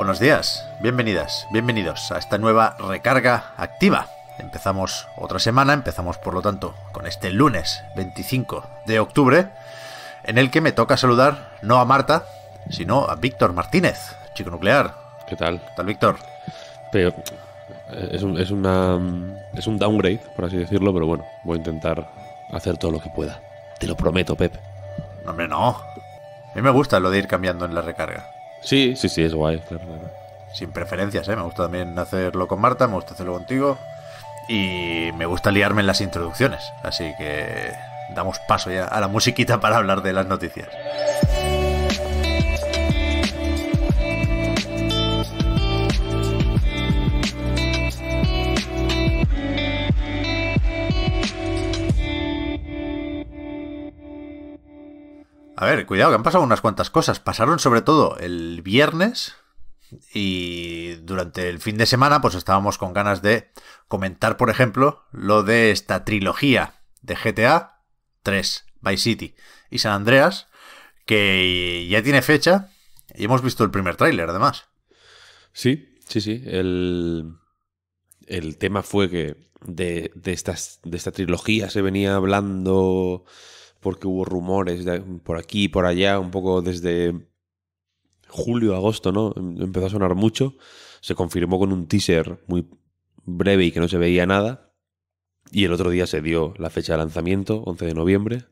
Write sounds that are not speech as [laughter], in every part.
Buenos días, bienvenidas, bienvenidos a esta nueva recarga activa. Empezamos otra semana, empezamos por lo tanto con este lunes 25 de octubre, en el que me toca saludar no a Marta, sino a Víctor Martínez, chico nuclear. ¿Qué tal? ¿Qué tal, Víctor? Pero eh, es, un, una, es un downgrade, por así decirlo, pero bueno, voy a intentar hacer todo lo que pueda. Te lo prometo, Pep. No, hombre, no. A mí me gusta lo de ir cambiando en la recarga. Sí, sí, sí, es guay, claro, Sin preferencias, ¿eh? Me gusta también hacerlo con Marta, me gusta hacerlo contigo. Y me gusta liarme en las introducciones. Así que damos paso ya a la musiquita para hablar de las noticias. A ver, cuidado, que han pasado unas cuantas cosas. Pasaron sobre todo el viernes y durante el fin de semana pues estábamos con ganas de comentar, por ejemplo, lo de esta trilogía de GTA 3, Vice City y San Andreas, que ya tiene fecha y hemos visto el primer tráiler además. Sí, sí, sí. El, el tema fue que de, estas, de esta trilogía se venía hablando porque hubo rumores por aquí y por allá, un poco desde julio, agosto, ¿no? Empezó a sonar mucho. Se confirmó con un teaser muy breve y que no se veía nada. Y el otro día se dio la fecha de lanzamiento, 11 de noviembre,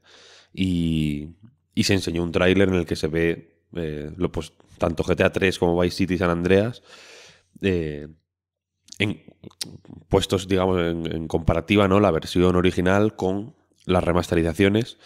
y, y se enseñó un tráiler en el que se ve eh, lo, pues, tanto GTA 3 como Vice City San Andreas eh, en, puestos, digamos, en, en, comparativa, ¿no? La versión original con las remasterizaciones,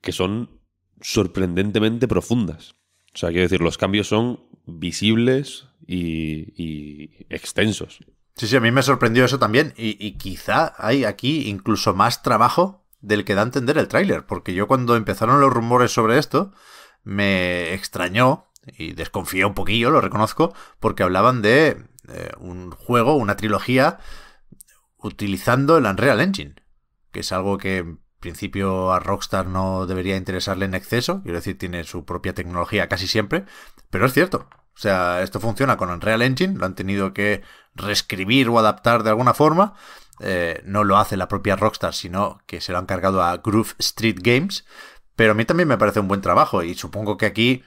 que son sorprendentemente profundas. O sea, quiero decir, los cambios son visibles y, extensos. Sí, sí, a mí me sorprendió eso también. Y, quizá hay aquí incluso más trabajo del que da a entender el tráiler, porque yo cuando empezaron los rumores sobre esto, me extrañó y desconfié un poquillo, lo reconozco, porque hablaban de eh, un juego, una trilogía, utilizando el Unreal Engine, que es algo que principio a Rockstar no debería interesarle en exceso, quiero decir, tiene su propia tecnología casi siempre, pero es cierto. O sea, esto funciona con Unreal Engine, lo han tenido que reescribir o adaptar de alguna forma. Eh, no lo hace la propia Rockstar, sino que se lo han cargado a Groove Street Games. Pero a mí también me parece un buen trabajo y supongo que aquí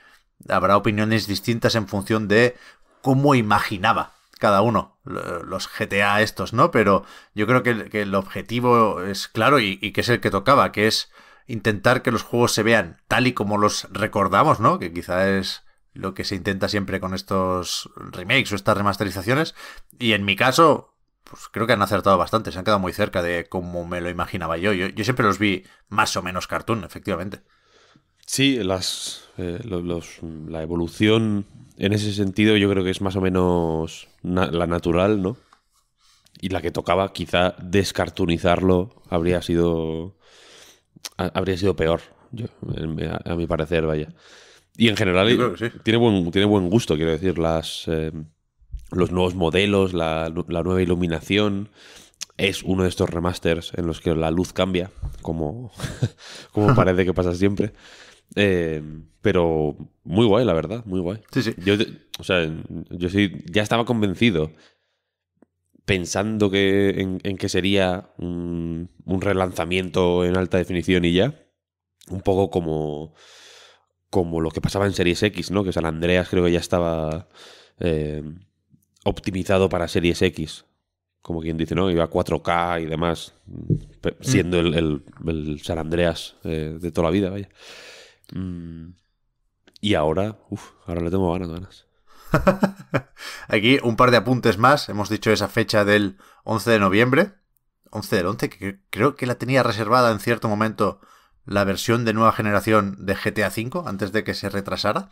habrá opiniones distintas en función de cómo imaginaba cada uno los GTA estos, ¿no? Pero yo creo que, el objetivo es claro y, que es el que tocaba, que es intentar que los juegos se vean tal y como los recordamos, ¿no? Que quizá es lo que se intenta siempre con estos remakes o estas remasterizaciones. Y en mi caso, pues creo que han acertado bastante, se han quedado muy cerca de como me lo imaginaba Yo, yo siempre los vi más o menos cartoon, efectivamente. Sí, las, eh, los, la evolución en ese sentido yo creo que es más o menos la natural, ¿no? Y la que tocaba, quizá descartunizarlo habría sido, habría sido peor, a, mi parecer, vaya. Y en general tiene, buen, tiene buen gusto, quiero decir, las, eh, los nuevos modelos, la, nueva iluminación, es uno de estos remasters en los que la luz cambia, como, [laughs] como [laughs] parece que pasa siempre. Eh, pero muy guay, la verdad, muy guay. Yo, o sea, yo sí, ya estaba convencido, pensando que, en, que sería un, relanzamiento en alta definición y ya. Un poco como, como lo que pasaba en Series X, ¿no? Que San Andreas creo que ya estaba eh, optimizado para Series X. Como quien dice, ¿no? Iba a 4K y demás, mm. siendo el, el, San Andreas eh, de toda la vida, vaya. Mm. Y ahora, uff, ahora le tengo ganas, [laughs] Aquí un par de apuntes más. Hemos dicho esa fecha del 11 de noviembre. 11 del 11, que creo que la tenía reservada en cierto momento la versión de nueva generación de GTA V antes de que se retrasara.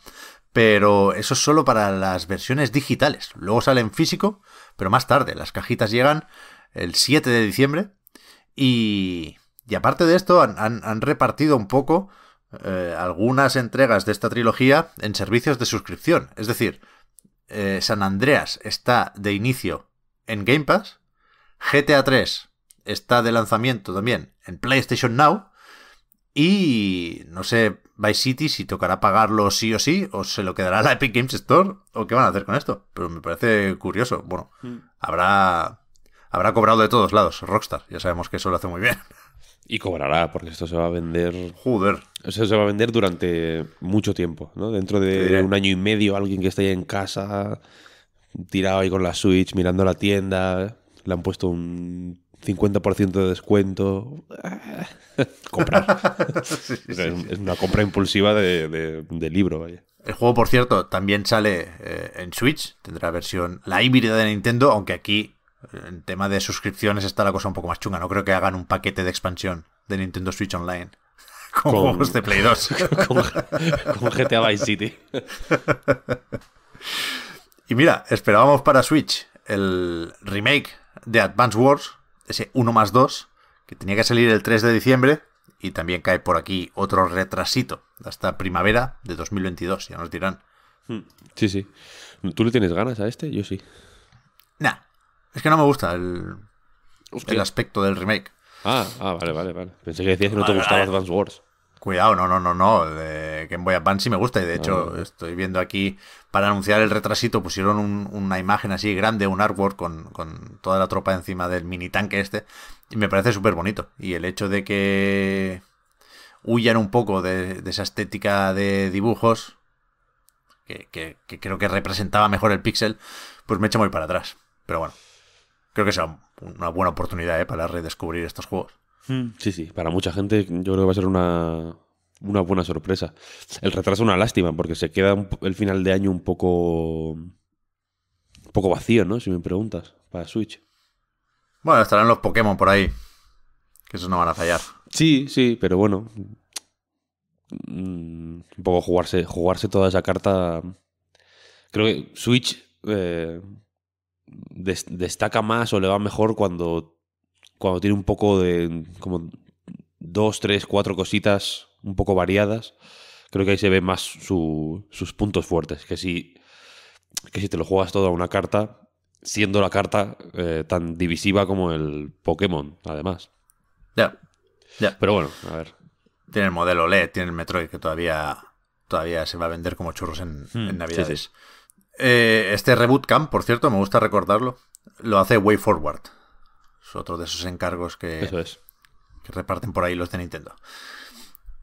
Pero eso es solo para las versiones digitales. Luego sale en físico, pero más tarde. Las cajitas llegan el 7 de diciembre. Y, y aparte de esto, han repartido un poco eh, algunas entregas de esta trilogía en servicios de suscripción. Es decir, eh, San Andreas está de inicio en Game Pass, GTA 3 está de lanzamiento también en PlayStation Now y no sé Vice City si tocará pagarlo sí o sí o se lo quedará la Epic Games Store o qué van a hacer con esto. Pero me parece curioso. Bueno, mm. habrá habrá cobrado de todos lados Rockstar. Ya sabemos que eso lo hace muy bien. Y cobrará, porque esto se va a vender. Joder. Eso se va a vender durante mucho tiempo, ¿no? Dentro de un año y medio, alguien que esté ahí en casa, tirado ahí con la Switch, mirando la tienda, le han puesto un 50% de descuento. Comprar. es, una compra impulsiva de, de, libro, vaya. El juego, por cierto, también sale eh, en Switch. Tendrá versión la híbrida de Nintendo, aunque aquí en tema de suscripciones está la cosa un poco más chunga. No creo que hagan un paquete de expansión de Nintendo Switch Online. [laughs] Con, los de Play 2. [laughs] Con, GTA Vice City. Y mira, esperábamos para Switch el remake de Advance Wars, ese 1 más 2, que tenía que salir el 3 de diciembre. Y también cae por aquí otro retrasito, hasta primavera de 2022, ya nos dirán. Hmm. Sí, sí. ¿Tú le tienes ganas a este? Yo sí. Nah, es que no me gusta el, el aspecto del remake. Ah, ah, vale, vale, vale. Pensé que decías que no te gustaba Advance Wars. Cuidado, no, no, no, no. Que Game Boy Advance sí me gusta. Y de ah, hecho, estoy viendo aquí, para anunciar el retrasito, pusieron una imagen así grande, un artwork con, con, toda la tropa encima del mini tanque este. Y me parece súper bonito. Y el hecho de que huyan un poco de, esa estética de dibujos, que, que, que creo que representaba mejor el pixel, pues me echa muy para atrás. Pero bueno creo que sea una buena oportunidad eh, para redescubrir estos juegos. Hmm. Sí, sí, para mucha gente yo creo que va a ser una, buena sorpresa. El retraso es una lástima porque se queda el final de año un poco, un poco vacío, ¿no? Si me preguntas, para Switch. Bueno, estarán los Pokémon por ahí, que esos no van a fallar. Sí, sí, pero bueno. Mm, un poco jugarse, jugarse toda esa carta. Creo que Switch... Eh, destaca más o le va mejor cuando, cuando tiene un poco de como dos, tres, cuatro cositas un poco variadas. Creo que ahí se ven más sus puntos fuertes. Que si, que si te lo juegas todo a una carta, siendo la carta eh, tan divisiva como el Pokémon, además. Ya. Pero bueno, a ver. Tiene el modelo LED, tiene el Metroid que todavía, todavía se va a vender como churros en, hmm, Navidades. Eh, este Reboot Camp, por cierto, me gusta recordarlo, lo hace Way Forward. Es otro de esos encargos que, que reparten por ahí los de Nintendo.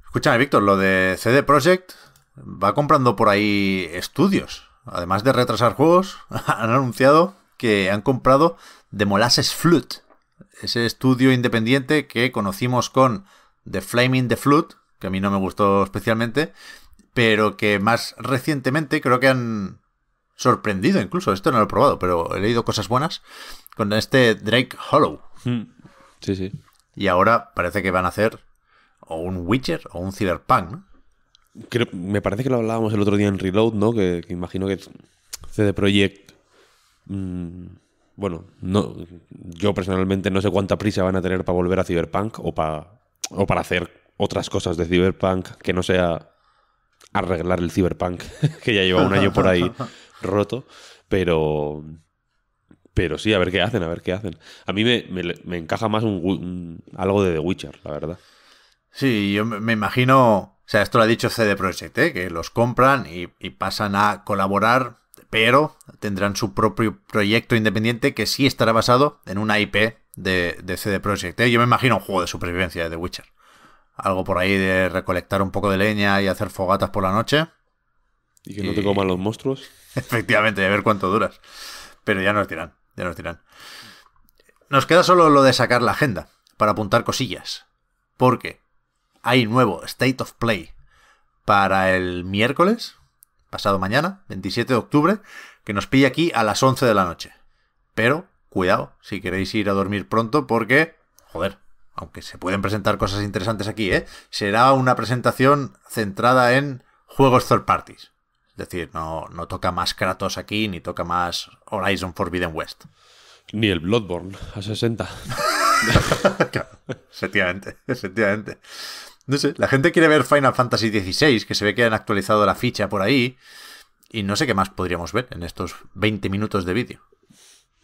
Escúchame, Víctor, lo de CD Projekt va comprando por ahí estudios. Además de retrasar juegos, [laughs] han anunciado que han comprado The Molasses Flute, ese estudio independiente que conocimos con The Flaming the Flute, que a mí no me gustó especialmente, pero que más recientemente creo que han sorprendido incluso, esto no lo he probado, pero he leído cosas buenas con este Drake Hollow. Hmm. Sí, sí. Y ahora parece que van a hacer o un Witcher o un Cyberpunk, me parece que lo hablábamos el otro día en Reload, ¿no? Que, imagino que CD Projekt. Mm, bueno, no, yo personalmente no sé cuánta prisa van a tener para volver a Cyberpunk o, para o para hacer otras cosas de Cyberpunk que no sea arreglar el Cyberpunk, [laughs] que ya lleva un año por ahí [laughs] roto, pero... Pero sí, a ver qué hacen, a ver qué hacen. A mí me, encaja más un, algo de The Witcher, la verdad. Sí, yo me imagino, o sea, esto lo ha dicho CD Projekt, ¿eh? que los compran y, pasan a colaborar, pero tendrán su propio proyecto independiente que sí estará basado en una IP de, de CD Projekt. ¿eh? Yo me imagino un juego de supervivencia de The Witcher. Algo por ahí de recolectar un poco de leña y hacer fogatas por la noche. Y que no te coman los monstruos. [laughs] Efectivamente, a ver cuánto duras. Pero ya nos tiran ya nos tiran Nos queda solo lo de sacar la agenda para apuntar cosillas. Porque hay nuevo State of Play para el miércoles, pasado mañana, 27 de octubre, que nos pilla aquí a las 11 de la noche. Pero, cuidado, si queréis ir a dormir pronto, porque, joder, aunque se pueden presentar cosas interesantes aquí, ¿eh? será una presentación centrada en juegos third parties. Es decir, no, toca más Kratos aquí, ni toca más Horizon Forbidden West. Ni el Bloodborne a 60. [laughs] claro, efectivamente, efectivamente. No sé, la gente quiere ver Final Fantasy XVI, que se ve que han actualizado la ficha por ahí. Y no sé qué más podríamos ver en estos 20 minutos de vídeo.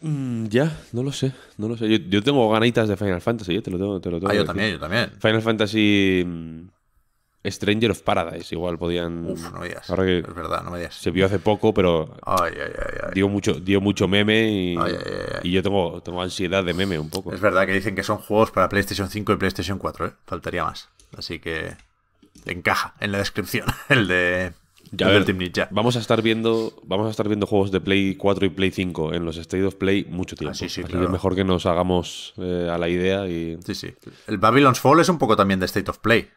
Mm, ya, no lo sé, no lo sé. Yo, tengo ganitas de Final Fantasy, yo ¿eh? te lo tengo, te lo tengo. Ah, yo también, yo también. Final Fantasy mm, Stranger of Paradise, igual podían. Uf, no me digas. es verdad, no me digas. Se vio hace poco, pero. dio, mucho, dio mucho meme y, yo tengo, tengo ansiedad de meme un poco. Es verdad que dicen que son juegos para PlayStation 5 y PlayStation 4, ¿eh? Faltaría más. Así que. Encaja en la descripción [laughs] el de. Vamos a estar viendo vamos a estar viendo juegos de Play 4 y Play 5 en los State of Play mucho tiempo. Así que es mejor que nos hagamos eh, a la idea y Sí, sí. El Babylon's Fall es un poco también de State of Play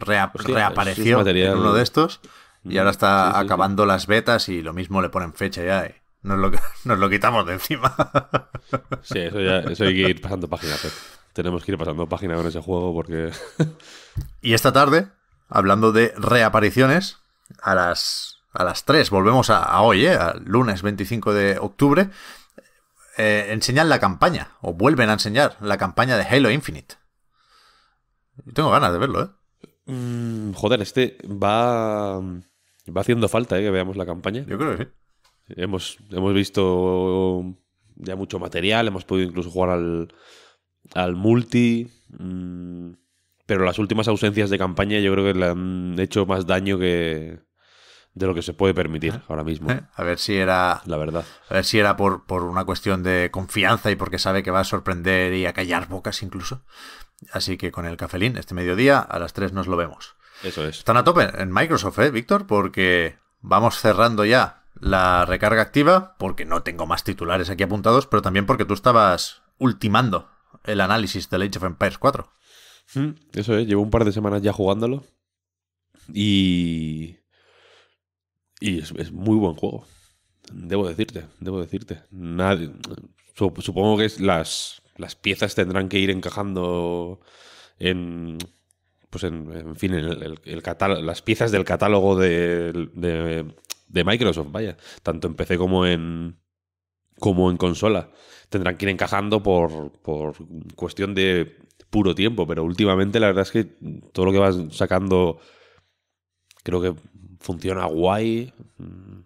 reapareció uno de estos y ahora mm, está acabando las betas y lo mismo le ponen fecha ya. Eh. Nos, lo, [laughs] quitamos de encima. Sí, eso, hay que ir pasando páginas, tenemos que ir pasando páginas con ese juego porque... [laughs] Y esta tarde, hablando de reapariciones, a las, a las 3, volvemos a, hoy, eh, al lunes 25 de octubre, eh, enseñan la campaña, o vuelven a enseñar la campaña de Halo Infinite. Tengo ganas de verlo, eh. Mm, joder, este va, va haciendo falta eh, que veamos la campaña. Yo creo que sí. Hemos, hemos visto ya mucho material, hemos podido incluso jugar al, al multi. Mm, pero las últimas ausencias de campaña yo creo que le han hecho más daño que, de lo que se puede permitir ¿Eh? ahora mismo. ¿Eh? A ver si era. La verdad. A ver si era por, por una cuestión de confianza y porque sabe que va a sorprender y a callar bocas incluso. Así que con el cafelín, este mediodía, a las 3 nos lo vemos. Eso es. Están a tope en Microsoft, ¿eh, Víctor? Porque vamos cerrando ya la recarga activa, porque no tengo más titulares aquí apuntados, pero también porque tú estabas ultimando el análisis de Age of Empires 4. Mm, eso es, llevo un par de semanas ya jugándolo. Y y es, muy buen juego. Debo decirte, debo decirte. supongo que las, las piezas tendrán que ir encajando en. Pues en, fin, el, las piezas del catálogo de, de, Microsoft, vaya. Tanto en PC como en, como en consola. Tendrán que ir encajando por, por cuestión de puro tiempo, pero últimamente la verdad es que todo lo que vas sacando creo que funciona guay. Mm.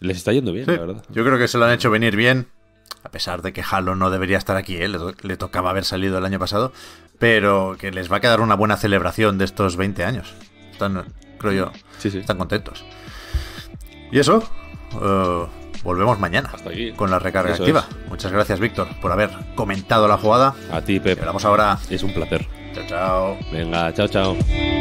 Les está yendo bien, la verdad. Yo creo que se lo han hecho venir bien. A pesar de que Halo no debería estar aquí, ¿eh? le, tocaba haber salido el año pasado. Pero que les va a quedar una buena celebración de estos 20 años. Están, creo yo, están contentos. Y eso, eh, volvemos mañana con la recarga activa. Muchas gracias, Víctor, por haber comentado la jugada. A ti, Pepe Esperamos ahora. Es un placer. Chao, chao. Venga, chao, chao.